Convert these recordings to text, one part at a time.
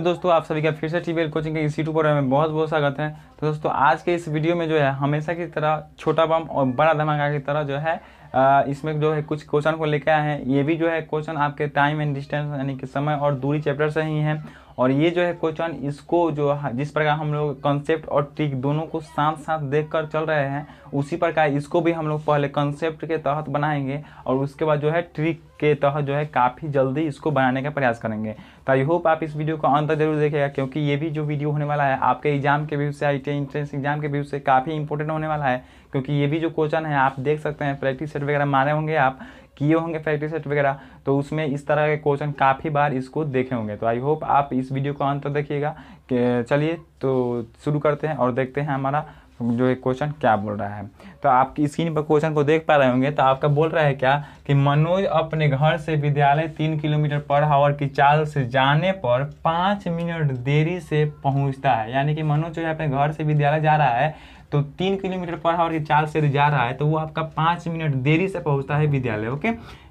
स्वागत दोस्तों आप सभी का फिर से टी कोचिंग के यूट्यूब पर हमें बहुत बहुत स्वागत है तो दोस्तों आज के इस वीडियो में जो है हमेशा की तरह छोटा बम और बड़ा धमाका की तरह जो है इसमें जो है कुछ क्वेश्चन को लेकर आए हैं ये भी जो है क्वेश्चन आपके टाइम एंड डिस्टेंस यानी कि समय और दूरी चैप्टर से ही हैं और ये जो है क्वेश्चन इसको जो हाँ, जिस प्रकार हम लोग कंसेप्ट और ट्रिक दोनों को साथ साथ देख कर चल रहे हैं उसी प्रकार इसको भी हम लोग पहले कंसेप्ट के तहत बनाएंगे और उसके बाद जो है ट्रिक के तहत जो है काफ़ी जल्दी इसको बनाने का प्रयास करेंगे तो आई होप आप इस वीडियो को अंत जरूर देखेगा क्योंकि ये भी जो वीडियो होने वाला है आपके एग्जाम के व्यू से आई एंट्रेंस एग्जाम के व्यू से काफ़ी इंपॉर्टेंट होने वाला है क्योंकि ये भी जो क्वेश्चन है आप देख सकते हैं प्रैक्टिस सेट वगैरह मारे होंगे आप किए होंगे प्रैक्टिस सेट वगैरह तो उसमें इस तरह के क्वेश्चन काफ़ी बार इसको देखे होंगे तो आई होप आप इस वीडियो को अंत तक देखिएगा चलिए तो शुरू करते हैं और देखते हैं हमारा जो एक क्वेश्चन क्या बोल रहा है तो आप स्क्रीन पर क्वेश्चन को देख पा रहे होंगे तो आपका बोल रहा है क्या कि मनोज अपने घर से विद्यालय तीन किलोमीटर पर हावर की चाल से जाने पर पाँच मिनट देरी से पहुंचता है यानी कि मनोज जो है अपने घर से विद्यालय जा रहा है तो तीन किलोमीटर पर आवर की चाल से जा रहा है तो वो आपका पाँच मिनट देरी से पहुँचता है विद्यालय ओके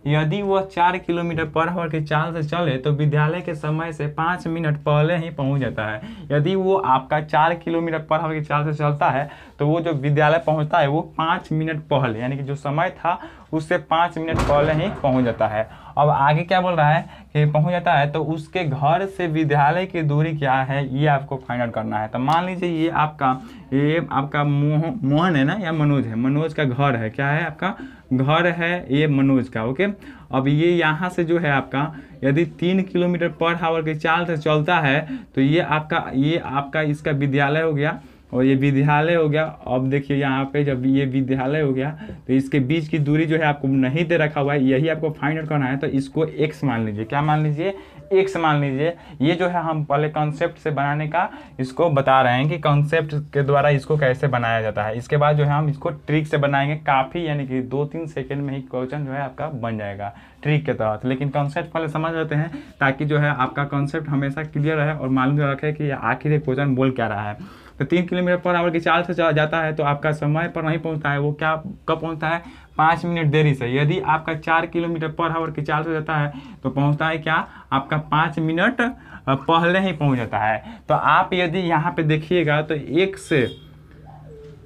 यदि वह चार किलोमीटर पर आवर की चाल से चले तो विद्यालय के समय से पाँच मिनट पहले ही पहुँच जाता है यदि वो आपका चार किलोमीटर पर आवर की चाल से चलता है तो वो जो विद्यालय पहुँचता है वो पाँच मिनट पहले यानी कि जो समय था उससे पाँच मिनट पहले ही पहुँच जाता है अब आगे क्या बोल रहा है कि पहुँच जाता है तो उसके घर से विद्यालय की दूरी क्या है ये आपको फाइंड आउट करना है तो मान लीजिए ये आपका ये आपका मोह मोहन है ना या मनोज है मनोज का घर है क्या है आपका घर है ये मनोज का ओके अब ये यहाँ से जो है आपका यदि तीन किलोमीटर पर आवर के चाल से चलता है तो ये आपका ये आपका इसका विद्यालय हो गया और ये विद्यालय हो गया अब देखिए यहाँ पे जब ये विद्यालय हो गया तो इसके बीच की दूरी जो है आपको नहीं दे रखा हुआ है यही आपको फाइंड आउट करना है तो इसको एक्स मान लीजिए क्या मान लीजिए एक्स मान लीजिए ये जो है हम पहले कॉन्सेप्ट से बनाने का इसको बता रहे हैं कि कॉन्सेप्ट के द्वारा इसको कैसे बनाया जाता है इसके बाद जो है हम इसको ट्रिक से बनाएंगे काफ़ी यानी कि दो तीन सेकेंड में ही क्वेश्चन जो है आपका बन जाएगा ट्रिक के तहत लेकिन कॉन्सेप्ट पहले समझ लेते हैं ताकि जो है आपका कॉन्सेप्ट हमेशा क्लियर रहे और मालूम रखे कि आखिर ये क्वेश्चन बोल क्या रहा है तो तीन किलोमीटर पर आवर की चाल से जाता है तो आपका समय पर नहीं पहुंचता है वो क्या कब पहुंचता है पाँच मिनट देरी से यदि आपका चार किलोमीटर पर आवर की चाल से जाता है तो पहुंचता है क्या आपका पाँच मिनट पहले ही पहुंच जाता है तो आप यदि यहाँ पे देखिएगा तो एक से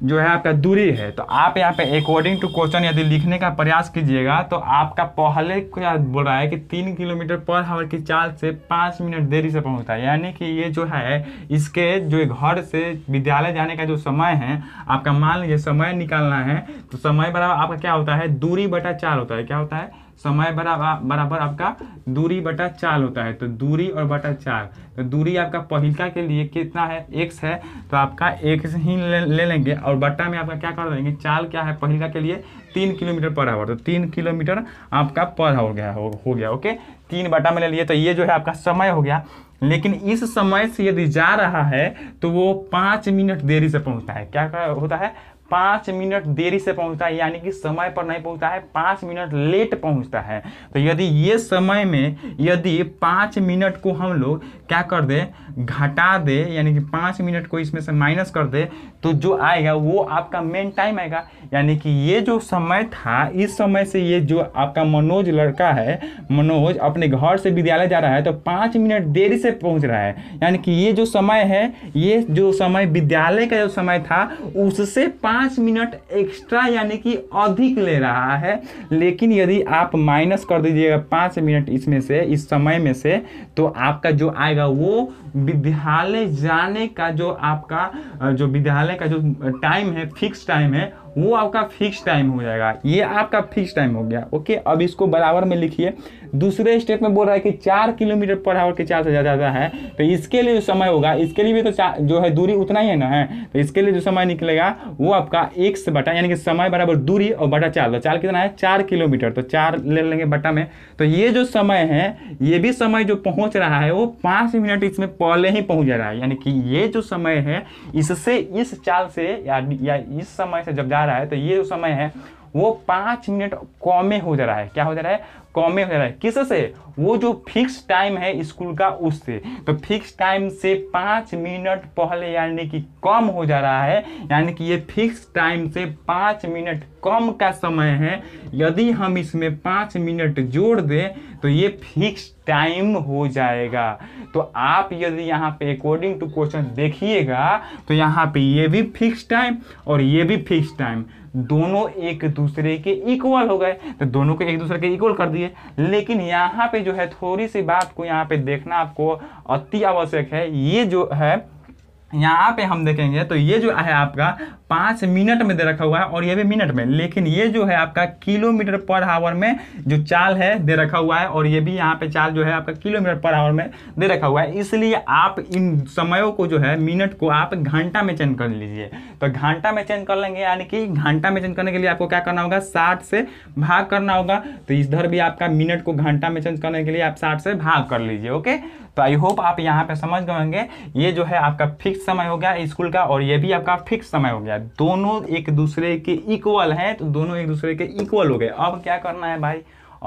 जो है आपका दूरी है तो आप यहाँ पे अकॉर्डिंग टू क्वेश्चन यदि लिखने का प्रयास कीजिएगा तो आपका पहले क्या बोल रहा है कि तीन किलोमीटर पर आवर की चाल से पाँच मिनट देरी से पहुँचता है यानी कि ये जो है इसके जो घर से विद्यालय जाने का जो समय है आपका मान लीजिए समय निकालना है तो समय बराबर आपका क्या होता है दूरी बटा चार होता है क्या होता है समय बराबर बराबर आपका दूरी बटा चाल होता है तो दूरी और बटा चार तो दूरी आपका पहिलका के लिए कितना है एक्स है तो आपका एक्स ही ले, ले लेंगे और बट्टा में आपका क्या कर देंगे चाल क्या है पहिलका के लिए तीन किलोमीटर पर आवर तो तीन किलोमीटर आपका पर आवर गया हो, हो गया ओके तीन बटा में ले लिए तो ये जो है आपका समय हो गया लेकिन इस समय से यदि जा रहा है तो वो पाँच मिनट देरी से पहुंचता है क्या होता है पाँच मिनट देरी से पहुंचता है यानी कि समय पर नहीं पहुंचता है पाँच मिनट लेट पहुंचता है तो यदि ये समय में यदि पाँच मिनट को हम लोग क्या कर दें घटा दे यानी कि पाँच मिनट को इसमें से माइनस कर दे तो जो आएगा वो आपका मेन टाइम आएगा यानी कि ये जो समय था इस समय से ये जो आपका मनोज लड़का है मनोज अपने घर से विद्यालय जा रहा है तो पाँच मिनट देरी से पहुँच रहा है यानी कि ये जो समय है ये जो समय विद्यालय का जो समय था उससे पाँच मिनट एक्स्ट्रा यानी कि अधिक ले रहा है लेकिन यदि आप माइनस कर दीजिएगा पाँच मिनट इसमें से इस समय में से तो आपका जो आएगा वो विद्यालय जाने का जो आपका जो विद्यालय का जो टाइम है फिक्स टाइम है वो आपका फिक्स टाइम हो जाएगा ये आपका फिक्स टाइम हो गया ओके अब इसको बराबर में लिखिए दूसरे स्टेप में बोल रहा है कि चार किलोमीटर पर आवर के चार से ज़्यादा है तो इसके लिए जो समय होगा इसके लिए भी तो जो है दूरी उतना ही है ना है तो इसके लिए जो समय निकलेगा वो आपका एक से बटा यानी कि समय बराबर दूरी और बटा चार तो चार कितना है चार किलोमीटर तो चार ले लेंगे बटा में तो ये जो समय है ये भी समय जो पहुँच रहा है वो पाँच मिनट इसमें पहले ही पहुँच जा रहा है यानी कि ये जो समय है इससे इस चाल से या, इस समय से जब जा रहा है तो ये जो समय है वो पाँच मिनट कॉमे हो जा रहा है क्या हो जा रहा है ¿Cómo me ¿qué वो जो फिक्स टाइम है स्कूल का उससे तो फिक्स टाइम से पाँच मिनट पहले यानी कि कम हो जा रहा है यानी कि ये फिक्स टाइम से पाँच मिनट कम का समय है यदि हम इसमें पाँच मिनट जोड़ दें तो ये फिक्स टाइम हो जाएगा तो आप यदि यहाँ पे अकॉर्डिंग टू क्वेश्चन देखिएगा तो यहाँ पे ये भी फिक्स टाइम और ये भी फिक्स टाइम दोनों एक दूसरे के इक्वल हो गए तो दोनों को एक दूसरे के इक्वल कर दिए लेकिन यहाँ पे जो है थोड़ी सी बात को यहाँ पे देखना आपको अति आवश्यक है ये जो है यहाँ पे हम देखेंगे तो ये जो है आपका पाँच मिनट में दे रखा हुआ है और ये भी मिनट में लेकिन ये जो है आपका किलोमीटर पर आवर में जो चाल है दे रखा हुआ है और ये भी यहाँ पे चाल जो है आपका किलोमीटर पर आवर में दे रखा हुआ है इसलिए आप इन समयों को जो है मिनट को आप घंटा में चेंज कर लीजिए तो घंटा में चेंज कर लेंगे यानी कि घंटा में चेंज करने के लिए आपको क्या करना होगा साठ से भाग करना होगा तो इधर भी आपका मिनट को घंटा में चेंज करने के लिए आप साठ से भाग कर लीजिए ओके तो आई होप आप यहाँ पे समझ गए होंगे ये जो है आपका फिक्स फिक्स समय हो गया स्कूल का और ये भी आपका फिक्स समय हो गया दोनों एक दूसरे के इक्वल हैं तो दोनों एक दूसरे के इक्वल हो गए अब क्या करना है भाई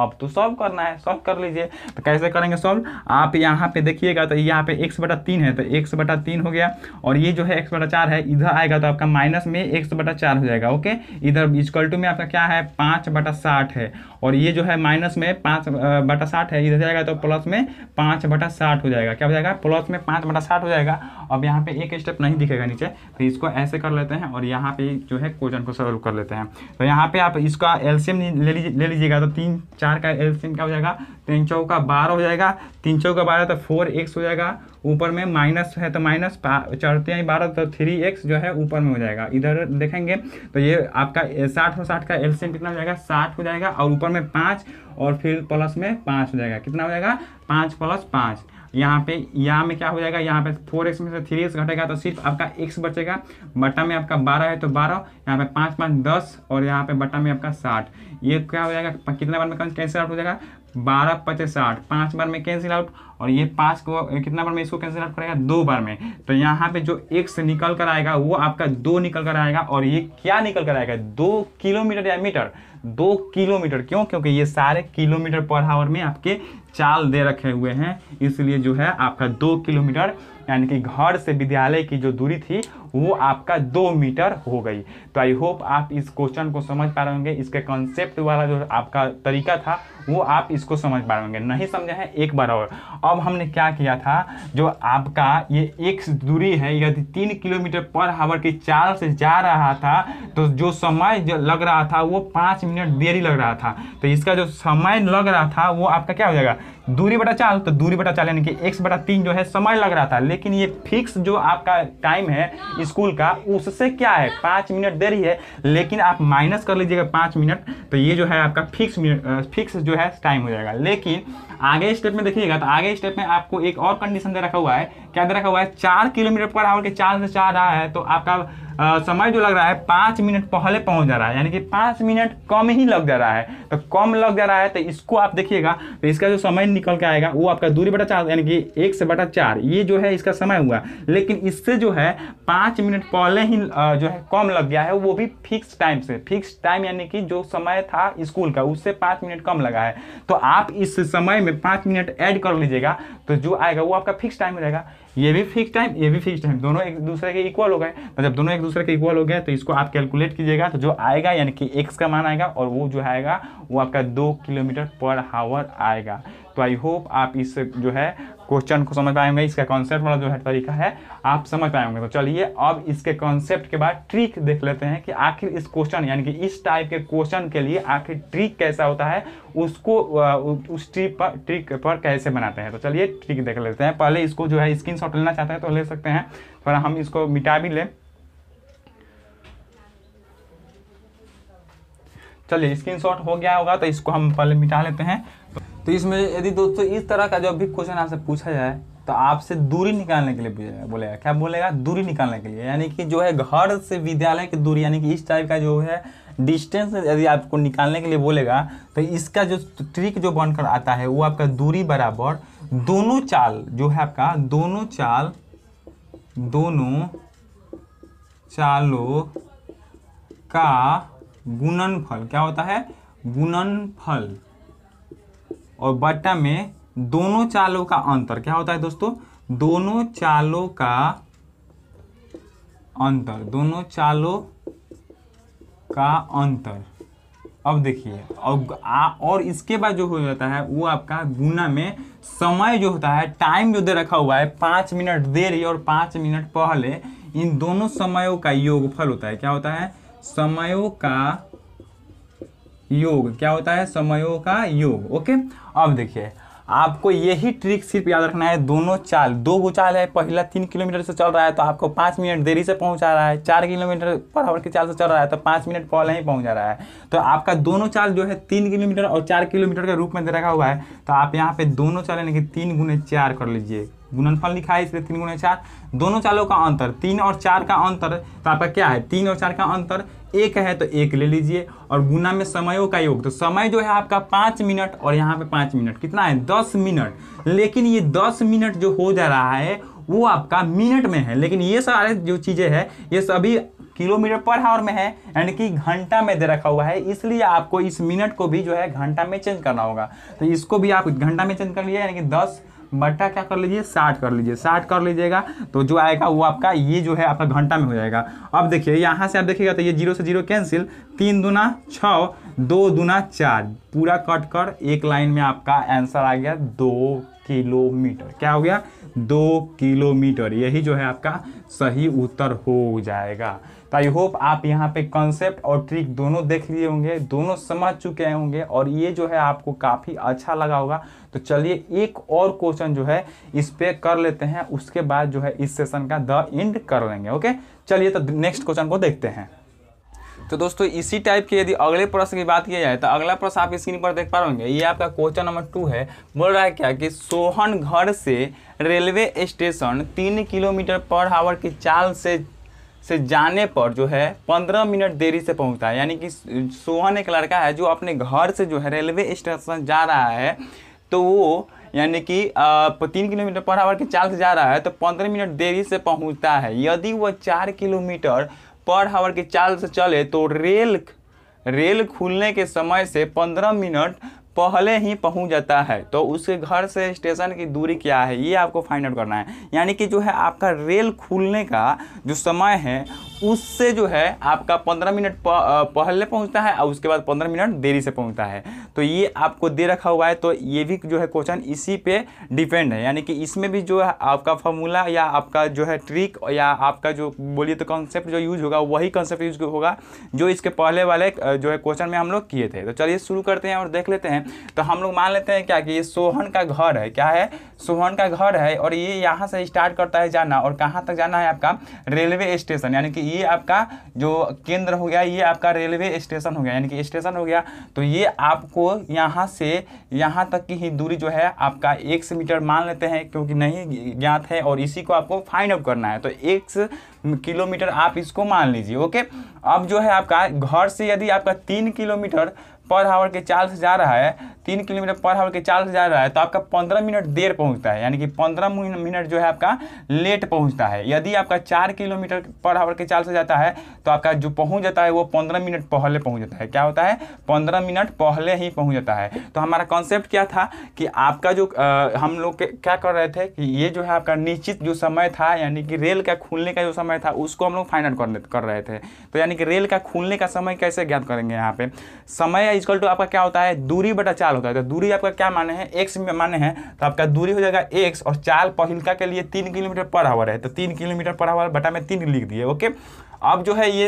अब तो सॉल्व करना है सॉल्व कर लीजिए तो कैसे करेंगे सॉल्व आप यहाँ पे देखिएगा तो यहाँ पे एक्स बटा तीन है तो एक्स बटा तीन हो गया और ये जो है एक्स बटा चार है इधर आएगा तो आपका माइनस में एक्स बटा चार हो जाएगा ओके इधर इजकल टू में आपका क्या है पाँच बटा साठ है और ये जो है माइनस में पाँच बटा साठ है इधर जाएगा तो प्लस में पाँच बटा साठ हो जाएगा क्या हो जाएगा प्लस में पाँच बटा साठ हो जाएगा अब यहाँ पे एक स्टेप नहीं दिखेगा नीचे तो इसको ऐसे कर लेते हैं और यहाँ पे जो है क्वेश्चन को सॉल्व कर लेते हैं तो यहाँ पे आप इसका एल्शियम ले लीजिएगा तो तीन चार चार का एल्सियम क्या हो जाएगा तीन चौ का बारह हो जाएगा तीन चौ का बारह तो फोर एक्स हो जाएगा ऊपर में माइनस है तो माइनस चढ़ते हैं बारह तो थ्री एक्स जो है ऊपर में हो जाएगा इधर देखेंगे तो ये आपका साठ और साठ का एल्सियम कितना हो जाएगा साठ हो जाएगा और ऊपर में पाँच और फिर प्लस में पाँच हो जाएगा कितना हो जाएगा पाँच प्लस पाँच यहाँ पे यहाँ में क्या हो जाएगा यहाँ पे फोर एक्स में से थ्री एक्स घटेगा तो सिर्फ आपका एक्स बचेगा बटा में आपका बारह है तो बारह यहाँ पे पाँच पाँच दस और यहाँ पे बटा में आपका साठ ये क्या हो जाएगा कितना बार में कैंसिल आउट हो जाएगा बारह पचे साठ पाँच बार में कैंसिल आउट और ये पाँच को कितना बार में इसको कैंसिल आउट करेगा दो बार में तो यहाँ पे जो एक से निकल कर आएगा वो आपका दो निकल कर आएगा और ये क्या निकल कर आएगा दो किलोमीटर या मीटर दो किलोमीटर क्यों क्योंकि ये सारे किलोमीटर पर आवर में आपके चाल दे रखे हुए हैं इसलिए जो है आपका दो किलोमीटर यानी कि घर से विद्यालय की जो दूरी थी वो आपका दो मीटर हो गई तो आई होप आप इस क्वेश्चन को समझ पा रहे होंगे इसके कॉन्सेप्ट वाला जो आपका तरीका था वो आप इसको समझ पा रहे होंगे नहीं समझे हैं एक बार और अब हमने क्या किया था जो आपका ये एक दूरी है यदि तीन किलोमीटर पर हावर की चाल से जा रहा था तो जो समय जो लग रहा था वो पाँच मिनट देरी लग रहा था तो इसका जो समय लग रहा था वो आपका क्या हो जाएगा दूरी बटा चाल तो दूरी बटा चाल यानी कि एक्स बटा तीन जो है समय लग रहा था लेकिन ये फिक्स जो आपका टाइम है स्कूल का उससे क्या है पाँच मिनट देरी है लेकिन आप माइनस कर लीजिएगा पाँच मिनट तो ये जो है आपका फिक्स मिनट फिक्स जो है टाइम हो जाएगा लेकिन आगे स्टेप में देखिएगा तो आगे स्टेप में आपको एक और कंडीशन दे रखा हुआ है क्या दे रखा हुआ है चार किलोमीटर पर आवर के चार से चार रहा है तो आपका समय जो लग रहा है पाँच मिनट पहले पहुंच जा रहा है यानी कि पाँच मिनट कम ही लग जा रहा है तो कम लग जा रहा है तो इसको आप देखिएगा तो इसका जो समय निकल के आएगा वो आपका दूरी बटा चार यानी कि एक से बटा चार ये जो है इसका समय हुआ लेकिन इससे जो है पाँच मिनट पहले ही जो है कम लग गया है वो भी फिक्स टाइम से फिक्स टाइम यानी कि जो समय था स्कूल का उससे पाँच मिनट कम लगा है तो आप इस समय में पाँच मिनट ऐड कर लीजिएगा तो जो आएगा वो आपका फिक्स टाइम रहेगा ये भी फिक्स टाइम ये भी फिक्स टाइम दोनों एक दूसरे के इक्वल हो गए तो जब दोनों एक दूसरे के इक्वल हो गए तो इसको आप कैलकुलेट कीजिएगा तो जो आएगा यानी कि एक्स का मान आएगा और वो जो आएगा वो आपका दो किलोमीटर पर हावर आएगा तो आई होप आप इस जो है क्वेश्चन को समझ पाएंगे इसका कॉन्सेप्ट वाला जो है तरीका है आप समझ पाएंगे तो चलिए अब इसके कॉन्सेप्ट के बाद ट्रिक देख लेते हैं कि आखिर इस क्वेश्चन यानी कि इस टाइप के क्वेश्चन के लिए आखिर ट्रिक कैसा होता है उसको उस ट्रिक पर ट्रिक पर कैसे बनाते हैं तो चलिए ट्रिक देख लेते हैं पहले इसको जो है स्क्रीन लेना चाहते हैं तो ले सकते हैं थोड़ा हम इसको मिटा भी लें चलिए स्क्रीन शॉट हो गया होगा तो इसको हम पहले मिटा लेते हैं तो इसमें यदि दोस्तों इस तरह का जब भी क्वेश्चन आपसे पूछा जाए तो आपसे दूरी निकालने के लिए पूछेगा बोलेगा क्या बोलेगा दूरी निकालने के लिए यानी कि जो है घर से विद्यालय की दूरी यानी कि इस टाइप का जो है डिस्टेंस यदि आपको निकालने के लिए बोलेगा तो इसका जो ट्रिक जो बनकर आता है वो आपका दूरी बराबर दोनों चाल जो है आपका दोनों चाल दोनों चालों का गुणनफल क्या होता है गुणनफल और बट्टा में दोनों चालों का अंतर क्या होता है दोस्तों दोनों चालों का अंतर दोनों चालों का अंतर अब देखिए और आ, और इसके बाद जो हो जाता है वो आपका गुना में समय जो होता है टाइम जो दे रखा हुआ है पाँच मिनट देरी और पाँच मिनट पहले इन दोनों समयों का योगफल होता है क्या होता है समयों का योग क्या होता है समयों का योग ओके अब देखिए आपको यही ट्रिक सिर्फ याद रखना है दोनों चाल दो गो चाल है पहला तीन किलोमीटर से चल रहा है तो आपको पाँच मिनट देरी से पहुंचा रहा है चार किलोमीटर पर आवर की चाल से चल रहा है तो पाँच मिनट पहले ही पहुंचा रहा है तो आपका दोनों चाल जो है तीन किलोमीटर और चार किलोमीटर के रूप में रखा हुआ है तो आप यहाँ पे दोनों चाल यानी कि तीन गुने चार कर लीजिए गुणनफल लिखा है इसलिए तीन गुणे चार दोनों चालों का अंतर तीन और चार का अंतर तो आपका क्या है तीन और चार का अंतर एक है तो एक ले लीजिए और गुना में समयों का योग तो समय जो है आपका पाँच मिनट और यहाँ पे पाँच मिनट कितना है दस मिनट लेकिन ये दस मिनट जो हो जा रहा है वो आपका मिनट में है लेकिन ये सारे जो चीज़ें हैं ये सभी किलोमीटर पर आवर में है यानी कि घंटा में दे रखा हुआ है इसलिए आपको इस मिनट को भी जो है घंटा में चेंज करना होगा तो इसको भी आप घंटा में चेंज कर लिए यानी कि दस बट्टा क्या कर लीजिए साठ कर लीजिए साठ कर लीजिएगा तो जो आएगा वो आपका ये जो है आपका घंटा में हो जाएगा अब देखिए यहाँ से आप देखिएगा तो ये जीरो से जीरो कैंसिल तीन दुना छः दो दुना चार पूरा कट कर एक लाइन में आपका आंसर आ गया दो किलोमीटर क्या हो गया दो किलोमीटर यही जो है आपका सही उत्तर हो जाएगा तो आई होप आप यहाँ पे कॉन्सेप्ट और ट्रिक दोनों देख लिए होंगे दोनों समझ चुके होंगे और ये जो है आपको काफ़ी अच्छा लगा होगा तो चलिए एक और क्वेश्चन जो है इस पर कर लेते हैं उसके बाद जो है इस सेशन का द एंड कर लेंगे ओके चलिए तो नेक्स्ट क्वेश्चन को देखते हैं तो दोस्तों इसी टाइप के यदि अगले प्रश्न की बात किया जाए तो अगला प्रश्न आप स्क्रीन पर देख पा रहे होंगे ये आपका क्वेश्चन नंबर टू है बोल रहा है क्या कि सोहन घर से रेलवे स्टेशन तीन किलोमीटर पर आवर की चाल से से जाने पर जो है पंद्रह मिनट देरी से पहुंचता है यानी कि सोहन एक लड़का है जो अपने घर से जो है रेलवे स्टेशन जा रहा है तो वो यानी कि तीन किलोमीटर पर आवर की चाल से जा रहा है तो पंद्रह मिनट देरी से पहुंचता है यदि वह चार किलोमीटर पर आवर की चाल से चले तो रेल रेल खुलने के समय से पंद्रह मिनट पहले ही पहुंच जाता है तो उसके घर से स्टेशन की दूरी क्या है ये आपको फाइंड आउट करना है यानी कि जो है आपका रेल खुलने का जो समय है उससे जो है आपका पंद्रह मिनट पहले पहुंचता है और उसके बाद पंद्रह मिनट देरी से पहुंचता है तो ये आपको दे रखा हुआ है तो ये भी जो है क्वेश्चन इसी पे डिपेंड है यानी कि इसमें भी जो है आपका फॉर्मूला या आपका जो है ट्रिक या आपका जो बोलिए तो कॉन्सेप्ट जो यूज होगा वही कॉन्सेप्ट यूज होगा जो इसके पहले वाले जो है क्वेश्चन में हम लोग किए थे तो चलिए शुरू करते हैं और देख लेते हैं तो हम लोग मान लेते हैं क्या कि ये सोहन का घर है क्या है सोहन का घर है और ये यहाँ से स्टार्ट करता है जाना और कहाँ तक जाना है आपका रेलवे स्टेशन यानी कि ये आपका जो केंद्र हो गया ये आपका रेलवे स्टेशन हो गया यानी कि स्टेशन हो गया तो ये आपको यहाँ से यहाँ तक की ही दूरी जो है आपका एक मीटर मान लेते हैं क्योंकि नहीं ज्ञात है और इसी को आपको फाइंड आउट करना है तो एक किलोमीटर आप इसको मान लीजिए ओके अब जो है आपका घर से यदि आपका तीन किलोमीटर पर हावर के चाल से जा रहा है तीन किलोमीटर पर हावर के चाल से जा रहा है तो आपका पंद्रह मिनट देर पहुंचता है यानी कि पंद्रह मिनट जो है आपका लेट पहुंचता है यदि आपका चार किलोमीटर पर हावर के चाल से जाता है तो आपका जो पहुंच जाता है वो पंद्रह मिनट पहले पहुंच जाता है क्या होता है पंद्रह मिनट पहले ही पहुँच जाता है तो हमारा कॉन्सेप्ट क्या था कि आपका जो आ, हम लोग क्या कर रहे थे कि ये जो है आपका निश्चित जो समय था यानी कि रेल का खुलने का जो समय था उसको हम लोग फाइंड आउट कर रहे थे तो यानी कि रेल का खुलने का समय कैसे ज्ञात करेंगे यहाँ पे समय इजकल टू आपका क्या होता है दूरी बटा चाल होता है तो दूरी आपका क्या माने है एक्स में माने है तो आपका दूरी हो जाएगा एक्स और चाल पहिलका के लिए तीन किलोमीटर पर आवर है तो तीन किलोमीटर पर आवर बटा में तीन लिख दिए ओके अब जो है ये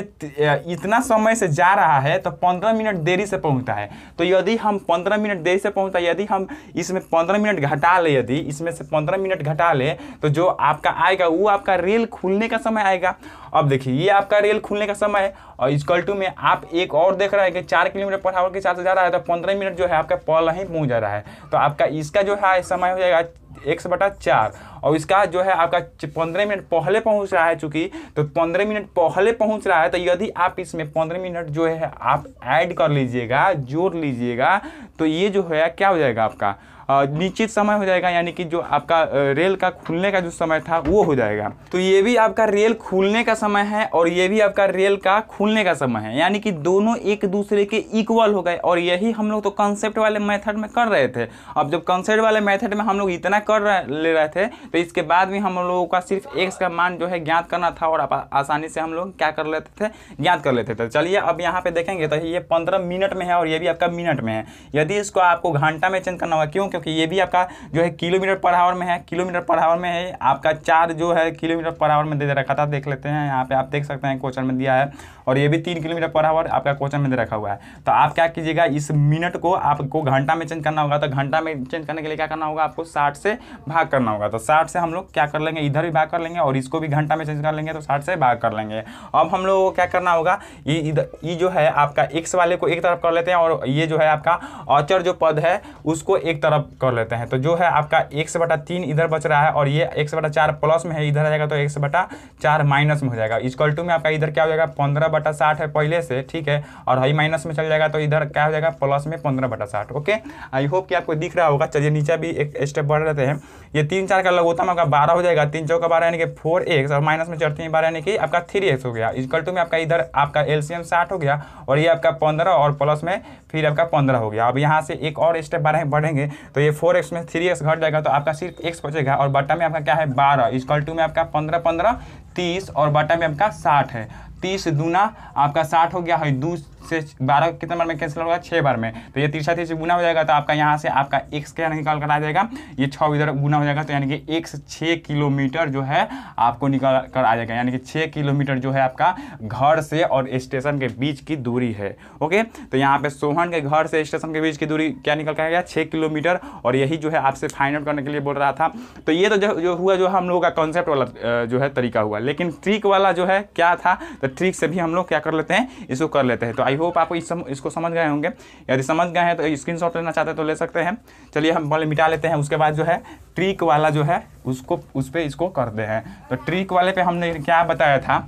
इतना समय से जा रहा है तो पंद्रह मिनट देरी से पहुंचता है तो यदि हम पंद्रह मिनट देरी से पहुंचता यदि हम इसमें पंद्रह मिनट घटा ले यदि इसमें से पंद्रह मिनट घटा ले तो जो आपका आएगा वो आपका रेल खुलने का समय आएगा अब देखिए ये आपका रेल खुलने का समय है और इजकल टू में आप एक और देख रहे हैं कि चार किलोमीटर पर आवर के हिसाब से जा रहा है तो पंद्रह मिनट जो है आपका पल ही पहुँच जा रहा है तो आपका इसका जो है समय हो जाएगा एक्स बटा चार और इसका जो है आपका पंद्रह मिनट पहले पहुंच रहा है चूंकि तो पंद्रह मिनट पहले पहुंच रहा है तो यदि आप इसमें पंद्रह मिनट जो है आप ऐड कर लीजिएगा जोड़ लीजिएगा तो ये जो है क्या हो जाएगा आपका निश्चित समय हो जाएगा यानी कि जो आपका रेल का खुलने का जो समय था वो हो जाएगा तो ये भी आपका रेल खुलने का समय है और ये भी आपका रेल का खुलने का समय है यानी कि दोनों एक दूसरे के इक्वल हो गए और यही हम लोग तो कंसेप्ट वाले मैथड में कर रहे थे अब जब कंसेप्ट वाले मैथड में हम लोग इतना कर ले रहे थे तो इसके बाद भी हम लोगों का सिर्फ एक्स का मान जो है ज्ञात करना था और आसानी से हम लोग क्या कर लेते थे ज्ञात कर लेते थे चलिए अब यहाँ पे देखेंगे तो ये पंद्रह मिनट में है और ये भी आपका मिनट में है यदि इसको आपको घंटा में चेंज करना होगा क्योंकि क्योंकि ये भी आपका जो है किलोमीटर पर आवर में है किलोमीटर पर आवर में है आपका चार जो है किलोमीटर पर आवर में दे रखा था देख लेते हैं यहाँ पे आप देख सकते हैं क्वेश्चन में दिया है और ये भी तीन किलोमीटर पर आवर आपका क्वेश्चन में दे रखा हुआ है तो आप क्या कीजिएगा इस मिनट को आपको घंटा में चेंज करना होगा तो घंटा में चेंज करने के लिए क्या करना होगा आपको साठ से भाग करना होगा तो साठ से हम लोग क्या कर लेंगे इधर भी भाग कर लेंगे और इसको भी घंटा में चेंज कर लेंगे तो साठ से भाग कर लेंगे अब हम लोग क्या करना होगा ये ये जो है आपका एक्स वाले को एक तरफ कर लेते हैं और ये जो है आपका अचर जो पद है उसको एक तरफ कर लेते हैं तो जो है आपका एक से बटा तीन इधर बच रहा है और ये एक से बटा चार प्लस में है इधर आ जाएगा तो एक से बटा चार माइनस में हो जाएगा इजक्वल टू में आपका इधर क्या हो जाएगा पंद्रह बटा साठ है पहले से ठीक है और हाई माइनस में चल जाएगा तो इधर क्या हो जाएगा प्लस में पंद्रह बटा साठ ओके आई होप कि आपको दिख रहा होगा चलिए नीचे भी एक स्टेप बढ़ रहते हैं ये तीन चार का लघुतम आपका बारह हो जाएगा तीन चौका बारह यानी कि फोर एक्स और माइनस में चढ़ती है बारह यानी कि आपका थ्री एक्स हो गया इजक्वल टू में आपका इधर आपका एलसीएम साठ हो गया और ये आपका पंद्रह और प्लस में फिर आपका पंद्रह हो गया अब यहाँ से एक और स्टेप बारह बढ़ेंगे तो तो ये फोर एक्स में थ्री एक्स घट जाएगा तो आपका सिर्फ एक्स बचेगा और बटा में आपका क्या है बारह इजकल टू में आपका पंद्रह पंद्रह तीस और बटा में आपका साठ है तीस दूना आपका साठ हो गया है हाँ, दू से बारह कितने बार में कैंसिल होगा छः बार में तो ये तीसरा तीस गुना हो जाएगा तो आपका यहाँ से आपका एक क्या निकाल कर आ जाएगा ये छः इधर गुना हो जाएगा तो यानी कि एक से छः किलोमीटर जो है आपको निकाल कर आ जाएगा यानी कि छः किलोमीटर जो है आपका घर से और स्टेशन के बीच की दूरी है ओके तो यहाँ पे सोहन के घर से स्टेशन के बीच की दूरी क्या निकल कर आ गया छः किलोमीटर और यही जो है आपसे फाइंड आउट करने के लिए बोल रहा था तो ये तो जो, जो हुआ जो हम लोगों का कॉन्सेप्ट वाला जो है तरीका हुआ लेकिन ट्रिक वाला जो है क्या था तो ट्रिक से भी हम लोग क्या कर लेते हैं इसको कर लेते हैं तो आई होप आप इस सम, इसको समझ गए होंगे यदि समझ गए हैं तो स्क्रीन शॉट लेना चाहते हैं तो ले सकते हैं चलिए हम पहले मिटा लेते हैं उसके बाद जो है ट्रिक वाला जो है उसको उस पर इसको कर दे हैं तो ट्रिक वाले पे हमने क्या बताया था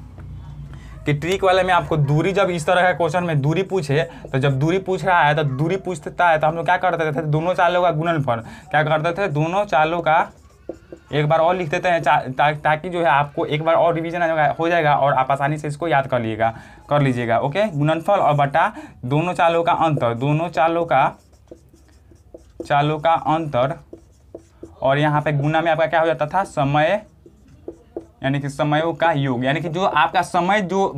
कि ट्रिक वाले में आपको दूरी जब इस तरह का क्वेश्चन में दूरी पूछे तो जब दूरी पूछ रहा है तो दूरी पूछता है तो हम लोग क्या करते थे दोनों चालों का गुणनफल क्या करते थे दोनों चालों का एक बार और लिख देते हैं ता, ताकि जो है आपको एक बार और रिवीजन हो जाएगा और आप आसानी से इसको याद कर लीजिएगा कर लीजिएगा ओके गुणनफल और बटा दोनों चालों का अंतर दोनों चालों का चालों का अंतर और यहाँ पे गुना में आपका क्या हो जाता था समय यानी कि समयों का योग यानी कि जो आपका समय जो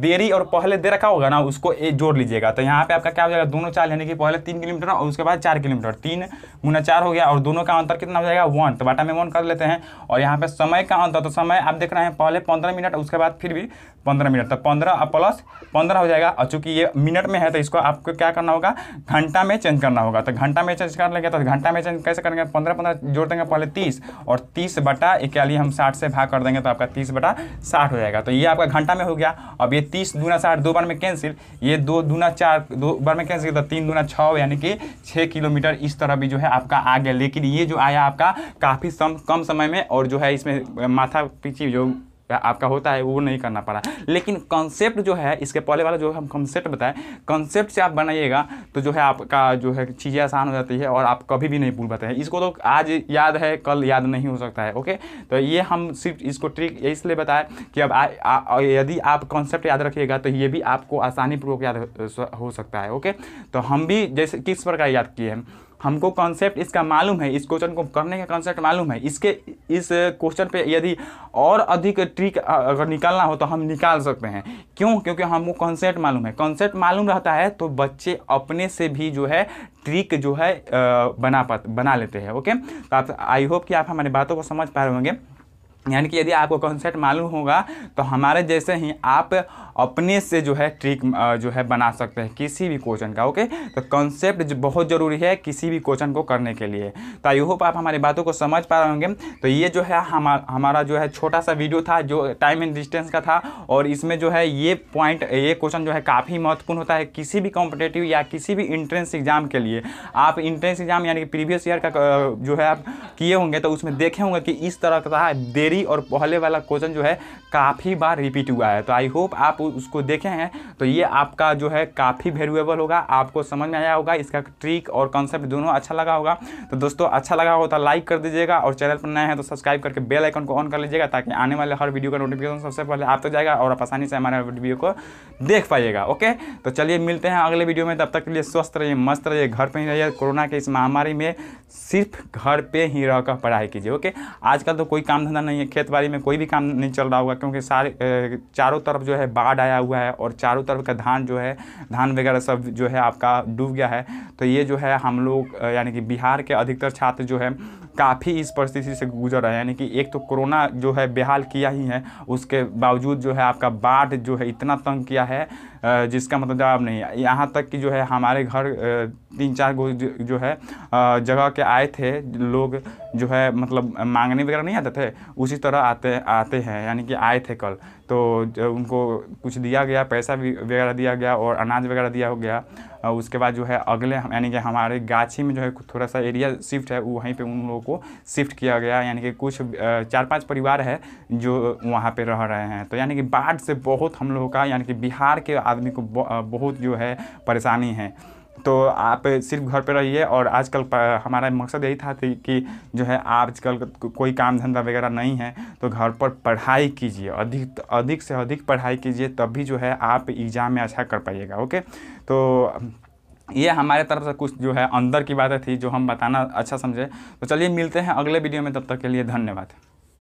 देरी और पहले दे रखा होगा ना उसको एक जोड़ लीजिएगा तो यहाँ पे आपका क्या हो जाएगा दोनों चाल यानी कि पहले तीन किलोमीटर और उसके बाद चार किलोमीटर तीन गुना चार हो गया और दोनों का अंतर कितना हो जाएगा वन तो बाटा में वन कर लेते हैं और यहाँ पे समय का अंतर तो समय आप देख रहे हैं पहले पंद्रह मिनट उसके बाद फिर भी पंद्रह मिनट तो पंद्रह प्लस पंद्रह हो जाएगा और चूंकि ये मिनट में है तो इसको आपको क्या करना होगा घंटा में चेंज करना होगा तो घंटा में चेंज कर लेंगे तो घंटा में चेंज कैसे करेंगे पंद्रह पंद्रह जोड़ देंगे पहले तीस और तीस बटा इक्याली हम साठ से भाग कर देंगे तो आपका तीस बटा साठ हो जाएगा तो ये आपका घंटा में हो गया अब ये तीस दूना साठ दो बार में कैंसिल ये दो दूना चार दो बार में कैंसिल तो तीन दूना छः यानी कि छः किलोमीटर इस तरह भी जो है आपका आ गया लेकिन ये जो आया आपका काफ़ी सम कम समय में और जो है इसमें माथा पीछे जो आपका होता है वो नहीं करना पड़ा लेकिन कॉन्सेप्ट जो है इसके पहले वाला जो हम कॉन्सेप्ट बताएं कॉन्सेप्ट से आप बनाइएगा तो जो है आपका जो है चीज़ें आसान हो जाती है और आप कभी भी नहीं भूल पाते हैं इसको तो आज याद है कल याद नहीं हो सकता है ओके तो ये हम सिर्फ इसको ट्रिक इसलिए बताएं कि अब आ, आ, यदि आप कॉन्सेप्ट याद रखिएगा तो ये भी आपको आसानीपूर्वक याद हो सकता है ओके तो हम भी जैसे किस प्रकार याद किए हैं हमको कॉन्सेप्ट इसका मालूम है इस क्वेश्चन को करने का कॉन्सेप्ट मालूम है इसके इस क्वेश्चन पे यदि और अधिक ट्रिक अगर निकालना हो तो हम निकाल सकते हैं क्यों क्योंकि हमको कॉन्सेप्ट मालूम है कॉन्सेप्ट मालूम रहता है तो बच्चे अपने से भी जो है ट्रिक जो है बना पा बना लेते हैं ओके तो आप आई होप कि आप हमारी बातों को समझ पा रहे होंगे यानी कि यदि आपको कॉन्सेप्ट मालूम होगा तो हमारे जैसे ही आप अपने से जो है ट्रिक जो है बना सकते हैं किसी भी क्वेश्चन का ओके तो कॉन्सेप्ट बहुत ज़रूरी है किसी भी क्वेश्चन को करने के लिए तो आई होप आप हमारी बातों को समझ पा रहे होंगे तो ये जो है हमारा हमारा जो है छोटा सा वीडियो था जो टाइम एंड डिस्टेंस का था और इसमें जो है ये पॉइंट ये क्वेश्चन जो है काफ़ी महत्वपूर्ण होता है किसी भी कॉम्पिटेटिव या किसी भी इंट्रेंस एग्जाम के लिए आप इंट्रेंस एग्जाम यानी कि प्रीवियस ईयर का जो है आप किए होंगे तो उसमें देखे होंगे कि इस तरह का देरी थ्योरी और पहले वाला क्वेश्चन जो है काफ़ी बार रिपीट हुआ है तो आई होप आप उसको देखे हैं तो ये आपका जो है काफ़ी वेल्यूएबल होगा आपको समझ में आया होगा इसका ट्रिक और कॉन्सेप्ट दोनों अच्छा लगा होगा तो दोस्तों अच्छा लगा होगा तो लाइक कर दीजिएगा और चैनल पर नया है तो सब्सक्राइब करके बेल आइकन को ऑन कर लीजिएगा ताकि आने वाले हर वीडियो का नोटिफिकेशन सबसे पहले आप तक तो जाएगा और आप आसानी से हमारे वीडियो को देख पाइएगा ओके तो चलिए मिलते हैं अगले वीडियो में तब तक के लिए स्वस्थ रहिए मस्त रहिए घर पर ही रहिए कोरोना के इस महामारी में सिर्फ घर पर ही रहकर पढ़ाई कीजिए ओके आजकल तो कोई काम धंधा नहीं है है खेत बाड़ी में कोई भी काम नहीं चल रहा होगा क्योंकि सारे चारों तरफ जो है बाढ़ आया हुआ है और चारों तरफ का धान जो है धान वगैरह सब जो है आपका डूब गया है तो ये जो है हम लोग यानी कि बिहार के अधिकतर छात्र जो है काफ़ी इस परिस्थिति से गुजर रहे हैं यानी कि एक तो कोरोना जो है बेहाल किया ही है उसके बावजूद जो है आपका बाढ़ जो है इतना तंग किया है जिसका मतलब जवाब नहीं यहाँ तक कि जो है हमारे घर तीन चार गो जो है जगह के आए थे लोग जो है मतलब मांगने वगैरह नहीं आते थे उसी तरह आते आते हैं यानी कि आए थे कल तो उनको कुछ दिया गया पैसा भी वगैरह दिया गया और अनाज वगैरह दिया हो गया उसके बाद जो है अगले यानी कि हमारे गाछी में जो है थोड़ा सा एरिया शिफ्ट है वहीं पे उन लोगों को शिफ्ट किया गया यानी कि कुछ चार पांच परिवार है जो वहाँ पे रह रहे हैं तो यानी कि बाढ़ से बहुत हम लोगों का यानी कि बिहार के आदमी को बहुत जो है परेशानी है तो आप सिर्फ घर पे रहिए और आजकल हमारा मकसद यही था कि जो है आजकल कोई काम धंधा वगैरह नहीं है तो घर पर पढ़ाई कीजिए अधिक अधिक से अधिक पढ़ाई कीजिए तभी जो है आप एग्ज़ाम में अच्छा कर पाइएगा ओके तो ये हमारे तरफ से कुछ जो है अंदर की बातें थी जो हम बताना अच्छा समझे तो चलिए मिलते हैं अगले वीडियो में तब तक के लिए धन्यवाद